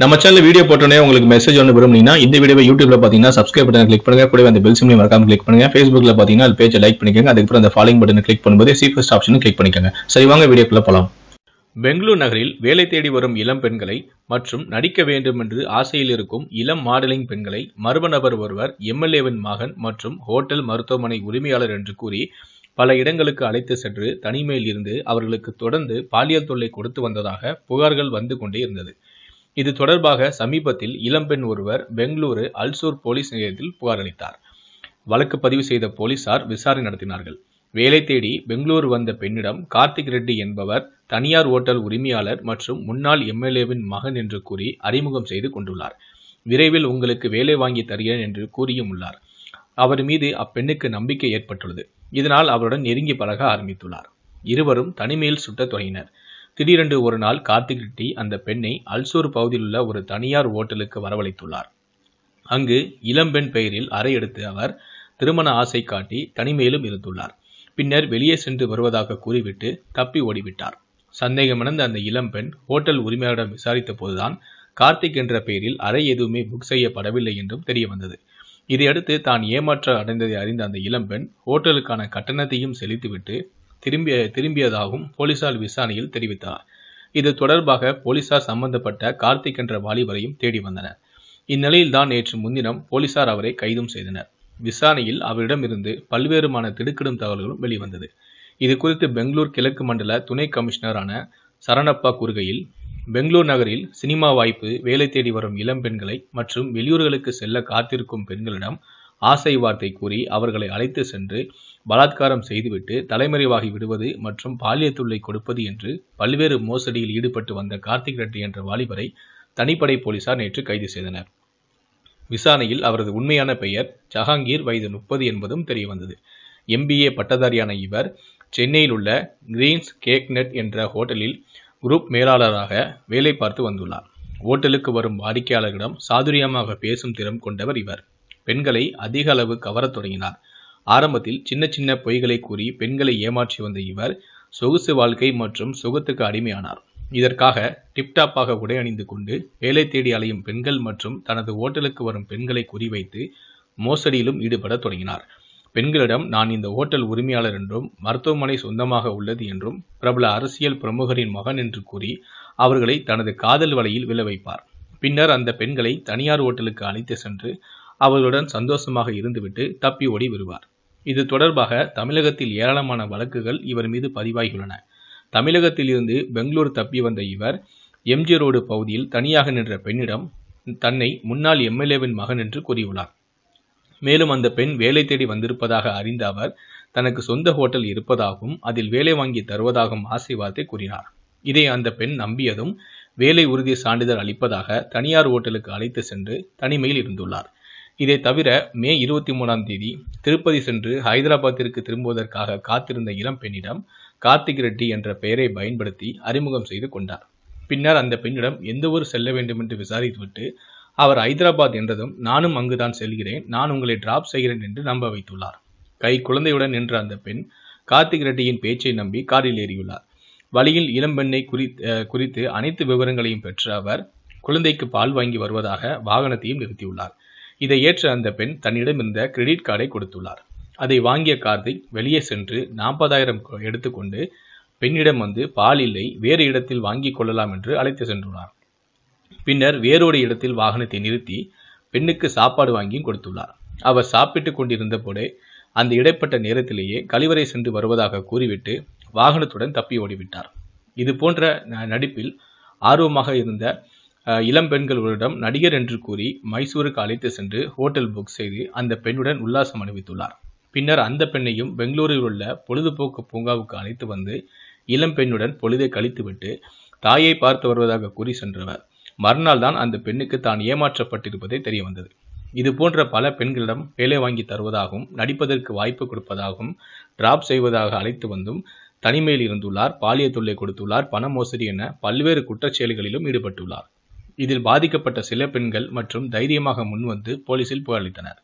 நம்ம channel video போட்டோன்னே உங்களுக்கு மெசேஜ் ஒன்று விரும்புனீங்கன்னா இந்த வீடியோ யூடியூப்ல பார்த்தீங்கன்னா சப்ஸ்கிரைப் பட்டன் கிளிக் பண்ணுங்க கூட அந்த பெல் சிம்லையும் மறக்காம கிளிக் பண்ணுங்க ஃபேஸ்புக்ல பார்த்தீங்கன்னா அது பேஜை லைக் பண்ணிக்கோங்க அதுக்கப்புறம் அந்த ஃபாலோ பட்டன் கிளிக் பண்ணும்போது சீஃபஸ்ட் ஆப்ஷனும் கிளிக் பண்ணிக்கோங்க சரி வாங்க வீடியோக்குள்ள போகலாம் பெங்களூர் நகரில் வேலை தேடி வரும் இளம் பெண்களை மற்றும் நடிக்க வேண்டும் என்று ஆசையில் இருக்கும் இளம் மாடலிங் பெண்களை மர்ம நபர் ஒருவர் எம்எல்ஏவின் மகன் மற்றும் ஹோட்டல் மருத்துவமனை உரிமையாளர் என்று கூறி பல இடங்களுக்கு அழைத்து சென்று தனிமையில் இருந்து அவர்களுக்கு தொடர்ந்து பாலியல் தொல்லை கொடுத்து வந்ததாக புகார்கள் வந்து கொண்டே இருந்தது இது தொடர்பாக சமீபத்தில் இளம்பெண் ஒருவர் பெங்களூரு அல்சூர் போலீஸ் நிலையத்தில் புகார் அளித்தார் வழக்கு பதிவு செய்த போலீசார் விசாரணை நடத்தினார்கள் வேலை தேடி பெங்களூரு வந்த பெண்ணிடம் கார்த்திக் ரெட்டி என்பவர் தனியார் ஓட்டல் உரிமையாளர் மற்றும் முன்னாள் எம்எல்ஏவின் மகன் என்று கூறி அறிமுகம் செய்து கொண்டுள்ளார் விரைவில் உங்களுக்கு வேலை வாங்கி தருகிறேன் என்று கூறியும் உள்ளார் அவர் மீது அப்பெண்ணுக்கு நம்பிக்கை ஏற்பட்டுள்ளது இதனால் அவருடன் நெருங்கி பழக ஆரம்பித்துள்ளார் இருவரும் தனிமையில் சுட்டத் தொடங்கினர் திடீரென்று ஒரு நாள் கார்த்திக் ரெட்டி அந்த பெண்ணை அல்சூர் பகுதியில் உள்ள ஒரு தனியார் ஓட்டலுக்கு வரவழைத்துள்ளார் அங்கு இளம்பெண் பெயரில் அறை எடுத்து அவர் திருமண ஆசை காட்டி தனிமையிலும் இருந்துள்ளார் பின்னர் வெளியே சென்று வருவதாக கூறிவிட்டு தப்பி ஓடிவிட்டார் சந்தேகமடைந்த அந்த இளம்பெண் ஹோட்டல் உரிமையாளரிடம் விசாரித்த போதுதான் கார்த்திக் என்ற பெயரில் அறை எதுவுமே புக் செய்யப்படவில்லை என்றும் தெரிய வந்தது இதையடுத்து தான் ஏமாற்ற அடைந்ததை அறிந்த அந்த இளம்பெண் ஹோட்டலுக்கான கட்டணத்தையும் செலுத்திவிட்டு திரும்பிய திரும்பியதாகவும் போலீசார் விசாரணையில் தெரிவித்தார் இது தொடர்பாக போலீசார் சம்பந்தப்பட்ட கார்த்திக் என்ற வாலிபரையும் தேடி வந்தனர் இந்நிலையில்தான் நேற்று முன்தினம் போலீசார் அவரை கைதும் செய்தனர் விசாரணையில் அவரிடமிருந்து பல்வேறுமான திடுக்கிடும் தகவல்களும் வெளிவந்தது இது குறித்து பெங்களூர் கிழக்கு மண்டல துணை கமிஷனரான சரணப்பா கூறுகையில் பெங்களூர் நகரில் சினிமா வாய்ப்பு வேலை தேடி வரும் இளம் பெண்களை மற்றும் வெளியூர்களுக்கு செல்ல காத்திருக்கும் பெண்களிடம் ஆசை வார்த்தை கூறி அவர்களை அழைத்து சென்று பலாத்காரம் செய்துவிட்டு தலைமறைவாகி விடுவது மற்றும் பாலியல் தொல்லை கொடுப்பது என்று பல்வேறு மோசடியில் ஈடுபட்டு வந்த கார்த்திக் ரெட்டி என்ற வாலிபரை தனிப்படை போலீசார் நேற்று கைது செய்தனர் விசாரணையில் அவரது உண்மையான பெயர் ஜஹாங்கீர் வயது முப்பது என்பதும் தெரியவந்தது எம்பிஏ பட்டதாரியான இவர் சென்னையில் உள்ள கிரீன்ஸ் கேக்நெட் என்ற ஹோட்டலில் குரூப் மேலாளராக வேலை பார்த்து வந்துள்ளார் ஓட்டலுக்கு வரும் வாடிக்கையாளர்களிடம் சாதுரியமாக பேசும் திறம் கொண்டவர் இவர் பெண்களை அதிக அளவு கவரத் தொடங்கினார் ஆரம்பத்தில் சின்ன சின்ன பொய்களை கூறி பெண்களை ஏமாற்றி வந்த இவர் சொகுசு வாழ்க்கை மற்றும் சுகத்துக்கு அடிமையானார் இதற்காக டிப்டாப்பாக உடை அணிந்து கொண்டு வேலை தேடி அலையும் பெண்கள் மற்றும் தனது ஓட்டலுக்கு வரும் பெண்களை குறிவைத்து மோசடியிலும் ஈடுபட தொடங்கினார் பெண்களிடம் நான் இந்த ஓட்டல் உரிமையாளர் என்றும் மருத்துவமனை சொந்தமாக உள்ளது என்றும் பிரபல அரசியல் பிரமுகரின் மகன் என்று கூறி அவர்களை தனது காதல் வலையில் விழ வைப்பார் பின்னர் அந்த பெண்களை தனியார் ஓட்டலுக்கு அழைத்து சென்று அவர்களுடன் சந்தோஷமாக இருந்துவிட்டு தப்பி ஓடி வருவார் இது தொடர்பாக தமிழகத்தில் ஏராளமான வழக்குகள் இவர் மீது பதிவாகியுள்ளன தமிழகத்தில் இருந்து பெங்களூர் தப்பி வந்த இவர் எம்ஜி ரோடு பகுதியில் தனியாக நின்ற பெண்ணிடம் தன்னை முன்னாள் எம்எல்ஏவின் மகன் என்று கூறியுள்ளார் மேலும் அந்த பெண் வேலை தேடி வந்திருப்பதாக அறிந்த அவர் தனக்கு சொந்த ஹோட்டல் இருப்பதாகவும் அதில் வேலை வாங்கி தருவதாகவும் ஆசை வார்த்தை கூறினார் இதை அந்த பெண் நம்பியதும் வேலை உறுதி சான்றிதழ் அளிப்பதாக தனியார் ஹோட்டலுக்கு அழைத்து சென்று தனிமையில் இருந்துள்ளார் இதை தவிர மே இருபத்தி மூணாம் தேதி திருப்பதி சென்று ஹைதராபாத்திற்கு திரும்புவதற்காக காத்திருந்த இளம் பெண்ணிடம் கார்த்திக் ரெட்டி என்ற பெயரை பயன்படுத்தி அறிமுகம் செய்து கொண்டார் பின்னர் அந்த பெண்ணிடம் எந்த ஊர் செல்ல வேண்டும் என்று விசாரித்துவிட்டு அவர் ஹைதராபாத் என்றதும் நானும் அங்குதான் செல்கிறேன் நான் உங்களை டிராப் செய்கிறேன் என்று நம்ப வைத்துள்ளார் கை குழந்தையுடன் நின்ற அந்த பெண் கார்த்திக் ரெட்டியின் பேச்சை நம்பி காரில் ஏறியுள்ளார் வழியில் இளம்பெண்ணை குறி குறித்து அனைத்து விவரங்களையும் பெற்ற அவர் குழந்தைக்கு பால் வாங்கி வருவதாக வாகனத்தையும் நிறுத்தியுள்ளார் இதை ஏற்ற அந்த பெண் தன்னிடம் இருந்த கிரெடிட் கார்டை கொடுத்துள்ளார் அதை வாங்கிய கார்த்திக் வெளியே சென்று நாற்பதாயிரம் எடுத்துக்கொண்டு பெண்ணிடம் வந்து பால் இல்லை வேறு இடத்தில் வாங்கி கொள்ளலாம் என்று அழைத்து சென்றுள்ளார் பின்னர் வேறொரு இடத்தில் வாகனத்தை நிறுத்தி பெண்ணுக்கு சாப்பாடு வாங்கியும் கொடுத்துள்ளார் அவர் சாப்பிட்டு கொண்டிருந்த போதே அந்த இடைப்பட்ட நேரத்திலேயே கழிவறை சென்று வருவதாக கூறிவிட்டு வாகனத்துடன் தப்பி ஓடிவிட்டார் இது போன்ற நடிப்பில் ஆர்வமாக இருந்த இளம் பெண்களிடம் நடிகர் என்று கூறி மைசூருக்கு அழைத்து சென்று ஹோட்டல் புக் செய்து அந்த பெண்ணுடன் உல்லாசம் அனுப்பித்துள்ளார் பின்னர் அந்த பெண்ணையும் பெங்களூரில் உள்ள பொழுதுபோக்கு பூங்காவுக்கு அழைத்து வந்து இளம் பெண்ணுடன் பொழுதை கழித்துவிட்டு தாயை பார்த்து வருவதாக கூறி சென்றவர் மறுநாள் தான் அந்த பெண்ணுக்கு தான் ஏமாற்றப்பட்டிருப்பதே தெரிய வந்தது இது போன்ற பல பெண்களிடம் வேலை வாங்கி தருவதாகவும் நடிப்பதற்கு வாய்ப்பு கொடுப்பதாகவும் டிராப் செய்வதாக அழைத்து வந்தும் தனிமையில் இருந்துள்ளார் பாலிய தொல்லை கொடுத்துள்ளார் பண மோசடி என பல்வேறு குற்றச்செயல்களிலும் ஈடுபட்டுள்ளார் இதில் பாதிக்கப்பட்ட சில பெண்கள் மற்றும் தைரியமாக முன்வந்து போலீசில் புகாரளித்தனர்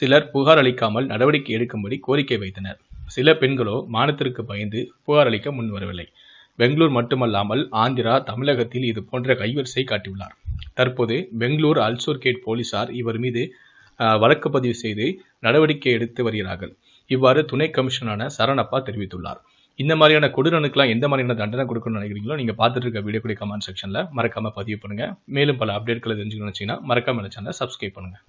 சிலர் புகார் அளிக்காமல் நடவடிக்கை எடுக்கும்படி கோரிக்கை வைத்தனர் சில பெண்களோ மானத்திற்கு பயந்து புகார் அளிக்க முன்வரவில்லை பெங்களூர் மட்டுமல்லாமல் ஆந்திரா தமிழகத்தில் இது போன்ற கைவரிசை காட்டியுள்ளார் தற்போது பெங்களூர் அல்சூர் கேட் போலீசார் இவர் மீது வழக்கு பதிவு செய்து நடவடிக்கை எடுத்து வருகிறார்கள் இவ்வாறு துணை கமிஷனரான சரணப்பா தெரிவித்துள்ளார் இந்த மாதிரியான கொடூரனுக்குலாம் எந்த மாதிரியான தண்டனை கொடுக்கணும்னு நினைக்கிறீங்களோ நீங்கள் பார்த்துட்டு இருக்க வீடியோ கூட கமெண்ட் செக்ஷனில் மறக்காமல் பதிவு பண்ணுங்கள் மேலும் பல அப்டேட்களை தெரிஞ்சுக்கணும்னு வச்சிங்கன்னா மறக்காமல் சேனலை சப்ஸ்கிரைப் பண்ணுங்கள்